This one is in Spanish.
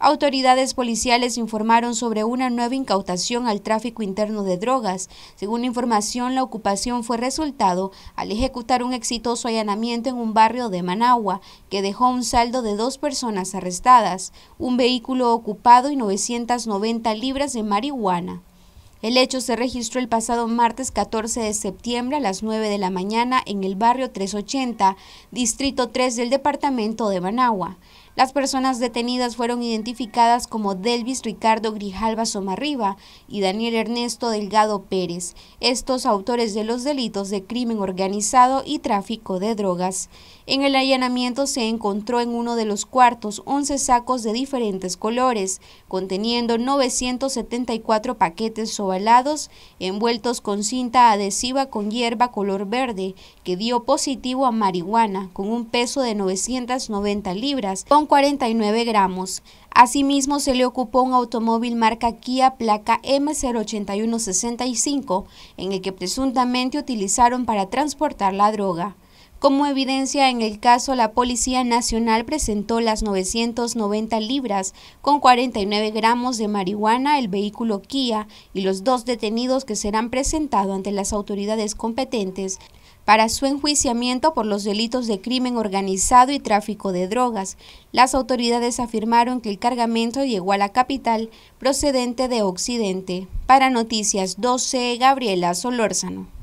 Autoridades policiales informaron sobre una nueva incautación al tráfico interno de drogas. Según información, la ocupación fue resultado al ejecutar un exitoso allanamiento en un barrio de Managua, que dejó un saldo de dos personas arrestadas, un vehículo ocupado y 990 libras de marihuana. El hecho se registró el pasado martes 14 de septiembre a las 9 de la mañana en el barrio 380, distrito 3 del departamento de Managua. Las personas detenidas fueron identificadas como Delvis Ricardo Grijalva Somarriba y Daniel Ernesto Delgado Pérez, estos autores de los delitos de crimen organizado y tráfico de drogas. En el allanamiento se encontró en uno de los cuartos 11 sacos de diferentes colores, conteniendo 974 paquetes ovalados envueltos con cinta adhesiva con hierba color verde, que dio positivo a marihuana, con un peso de 990 libras, 49 gramos. Asimismo, se le ocupó un automóvil marca Kia placa M08165, en el que presuntamente utilizaron para transportar la droga. Como evidencia en el caso, la Policía Nacional presentó las 990 libras con 49 gramos de marihuana, el vehículo Kia y los dos detenidos que serán presentados ante las autoridades competentes para su enjuiciamiento por los delitos de crimen organizado y tráfico de drogas. Las autoridades afirmaron que el cargamento llegó a la capital procedente de Occidente. Para Noticias 12, Gabriela Solórzano.